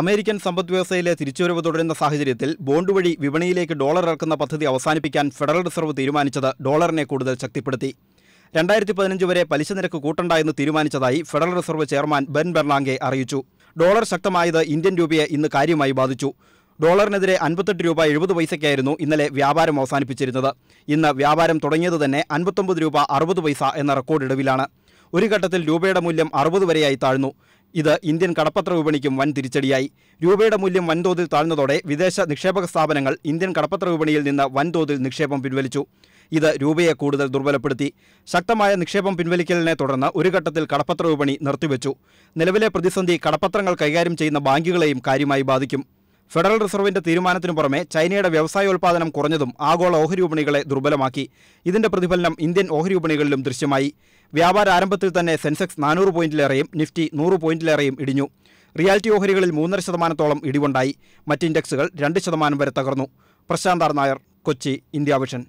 American സമ്പദ് വ്യവസ്ഥയിലെ തിരിച്ചുവരവ് തുടരുന്ന സാഹചര്യത്തിൽ ബോണ്ട് വഴി വിപണിയിലേക്ക് ഡോളർ ഇറക്കുന്ന പദ്ധതി അവസാനിപ്പിക്കാൻ ഫെഡറൽ റിസർവ് തീരുമാനിച്ചത് ഡോളറിനെ കൂടുതൽ ശക്തിപ്പെടുത്തി രണ്ടായിരത്തി പതിനഞ്ച് വരെ പലിശ നിരക്ക് കൂട്ടണ്ടായെന്ന് തീരുമാനിച്ചതായി federal reserve chairman Ben Bernanke അറിയിച്ചു ഡോളർ ശക്തമായത് ഇന്ത്യൻ രൂപയെ ഇന്ന് കാര്യമായി ബാധിച്ചു ഡോളറിനെതിരെ അൻപത്തെട്ട് രൂപ എഴുപത് പൈസയ്ക്കായിരുന്നു ഇന്നലെ വ്യാപാരം അവസാനിപ്പിച്ചിരുന്നത് ഇന്ന് വ്യാപാരം തുടങ്ങിയത് തന്നെ അൻപത്തൊമ്പത് രൂപ അറുപത് പൈസ എന്ന റെക്കോർഡ് ഇടവിലാണ് ഒരു ഘട്ടത്തിൽ രൂപയുടെ മൂല്യം അറുപത് വരെയായി താഴ്ന്നു ഇത് ഇന്ത്യൻ കടപ്പത്ര വിപണിക്കും വൻ തിരിച്ചടിയായി രൂപയുടെ മൂല്യം വൻതോതിൽ താഴ്ന്നതോടെ വിദേശ നിക്ഷേപക സ്ഥാപനങ്ങൾ ഇന്ത്യൻ കടപ്പത്ര വിപണിയിൽ നിന്ന് വൻതോതിൽ നിക്ഷേപം പിൻവലിച്ചു ഇത് രൂപയെ കൂടുതൽ ദുർബലപ്പെടുത്തി ശക്തമായ നിക്ഷേപം പിൻവലിക്കലിനെ തുടർന്ന് ഒരു ഘട്ടത്തിൽ കടപ്പത്ര വിപണി നിർത്തിവെച്ചു നിലവിലെ പ്രതിസന്ധി കടപ്പത്രങ്ങൾ കൈകാര്യം ചെയ്യുന്ന ബാങ്കുകളെയും കാര്യമായി ബാധിക്കും ഫെഡറൽ റിസർവിന്റെ തീരുമാനത്തിനു പുറമെ ചൈനയുടെ വ്യവസായോൽപാദനം കുറഞ്ഞതും ആഗോള ഓഹരി വിപണികളെ ദുർബലമാക്കി ഇതിന്റെ പ്രതിഫലനം ഇന്ത്യൻ ഓഹരി വിപണികളിലും ദൃശ്യമായി വ്യാപാര ആരംഭത്തിൽ തന്നെ സെൻസെക്സ് നാനൂറ് പോയിന്റിലേറെയും നിഫ്റ്റി നൂറ് പോയിന്റിലേറെയും ഇടിഞ്ഞു റിയാലിറ്റി ഓഹരികളിൽ മൂന്നര ശതമാനത്തോളം ഇടിവുണ്ടായി മറ്റ് ഇൻഡെക്സുകൾ രണ്ട് ശതമാനം വരെ തകർന്നു പ്രശാന്താർ നായർ കൊച്ചി ഇന്ത്യ വിഷൻ